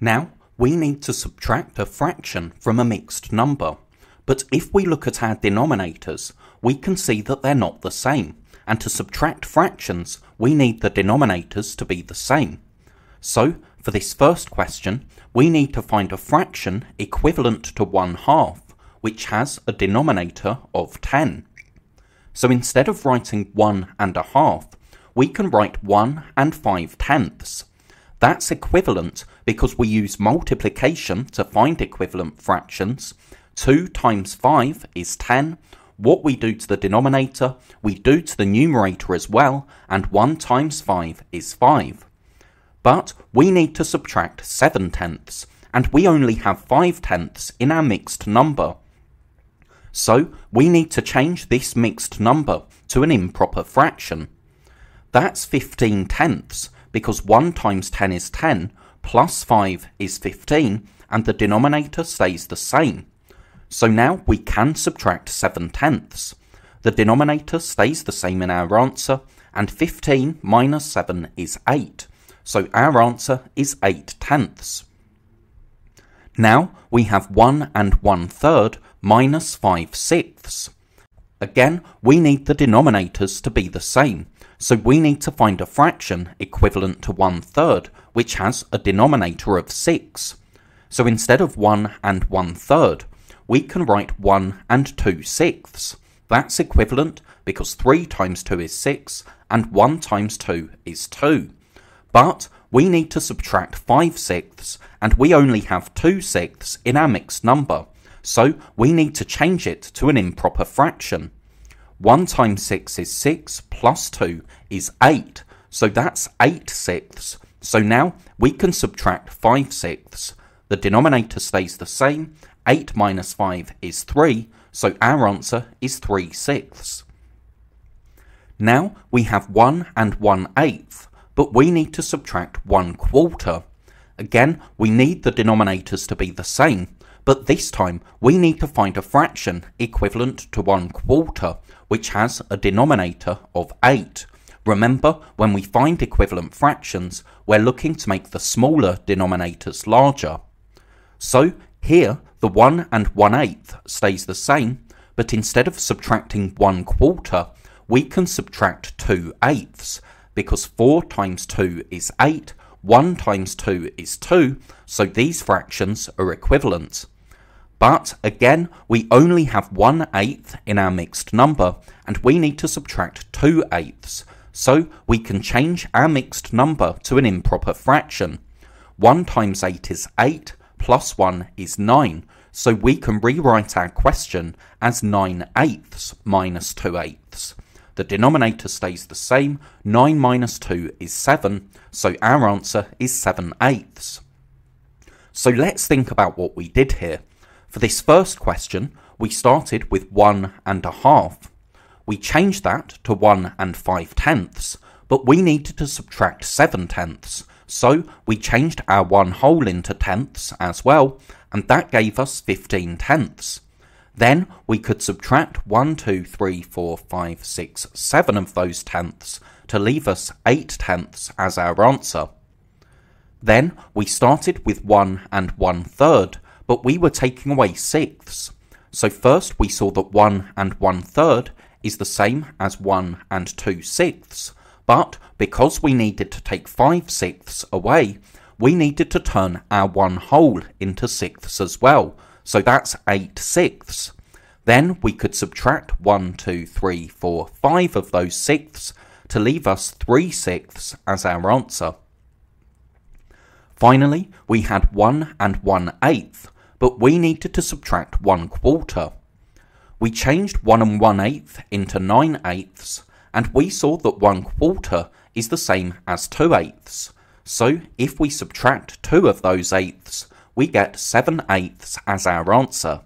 Now, we need to subtract a fraction from a mixed number. But if we look at our denominators, we can see that they're not the same, and to subtract fractions, we need the denominators to be the same. So, for this first question, we need to find a fraction equivalent to 1 half, which has a denominator of 10. So instead of writing 1 and a half, we can write 1 and 5 tenths. That's equivalent because we use multiplication to find equivalent fractions, 2 times 5 is 10. What we do to the denominator, we do to the numerator as well, and 1 times 5 is 5. But we need to subtract 7 tenths, and we only have 5 tenths in our mixed number. So we need to change this mixed number to an improper fraction. That's 15 tenths, because 1 times 10 is 10, plus 5 is 15 and the denominator stays the same. So now we can subtract 7 tenths. The denominator stays the same in our answer and 15 minus 7 is 8. So our answer is 8 tenths. Now we have 1 and 1 third minus 5 sixths. Again, we need the denominators to be the same, so we need to find a fraction equivalent to 1 third, which has a denominator of 6. So instead of 1 and 1 third, we can write 1 and 2 sixths. That's equivalent because 3 times 2 is 6 and 1 times 2 is 2. But we need to subtract 5 sixths and we only have 2 sixths in our mixed number so we need to change it to an improper fraction. 1 times 6 is 6, plus 2 is 8, so that's 8 sixths. So now we can subtract 5 sixths. The denominator stays the same, 8 minus 5 is 3, so our answer is 3 sixths. Now we have 1 and 1 eighth, but we need to subtract 1 quarter. Again, we need the denominators to be the same, but this time, we need to find a fraction equivalent to 1 quarter, which has a denominator of 8. Remember, when we find equivalent fractions, we're looking to make the smaller denominators larger. So, here, the 1 and 1 eighth stays the same, but instead of subtracting 1 quarter, we can subtract 2 eighths, because 4 times 2 is 8, 1 times 2 is 2, so these fractions are equivalent. But again, we only have 1 eighth in our mixed number, and we need to subtract 2 eighths, so we can change our mixed number to an improper fraction. 1 times 8 is 8, plus 1 is 9, so we can rewrite our question as 9 eighths minus 2 eighths. The denominator stays the same, 9 minus 2 is 7, so our answer is 7 eighths. So let's think about what we did here. For this first question, we started with 1 and a half. We changed that to 1 and 5 tenths, but we needed to subtract 7 tenths, so we changed our one whole into tenths as well, and that gave us 15 tenths. Then we could subtract 1, 2, 3, 4, 5, 6, 7 of those tenths to leave us 8 tenths as our answer. Then we started with 1 and 1 third, but we were taking away sixths. So first we saw that 1 and 1 third is the same as 1 and 2 sixths, but because we needed to take 5 sixths away, we needed to turn our 1 whole into sixths as well, so that's 8 sixths. Then we could subtract 1, 2, 3, 4, 5 of those sixths to leave us 3 sixths as our answer. Finally, we had 1 and 1 eighth, but we needed to subtract 1 quarter. We changed 1 and 1 eighth into 9 eighths, and we saw that 1 quarter is the same as 2 eighths. So if we subtract 2 of those eighths, we get 7 eighths as our answer.